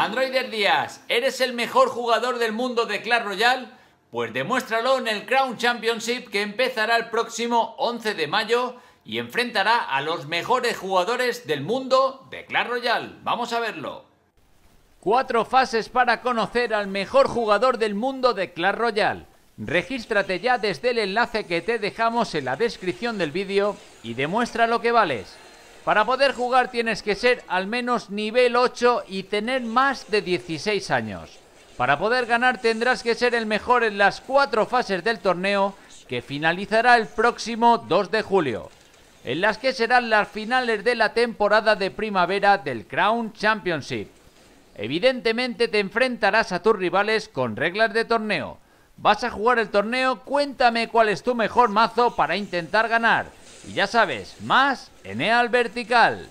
Androider Díaz, ¿eres el mejor jugador del mundo de Clash Royale? Pues demuéstralo en el Crown Championship que empezará el próximo 11 de mayo y enfrentará a los mejores jugadores del mundo de Clash Royale. Vamos a verlo. Cuatro fases para conocer al mejor jugador del mundo de Clash Royale. Regístrate ya desde el enlace que te dejamos en la descripción del vídeo y demuestra lo que vales. Para poder jugar tienes que ser al menos nivel 8 y tener más de 16 años. Para poder ganar tendrás que ser el mejor en las cuatro fases del torneo que finalizará el próximo 2 de julio, en las que serán las finales de la temporada de primavera del Crown Championship. Evidentemente te enfrentarás a tus rivales con reglas de torneo. ¿Vas a jugar el torneo? Cuéntame cuál es tu mejor mazo para intentar ganar. Y ya sabes, más en EAL Vertical.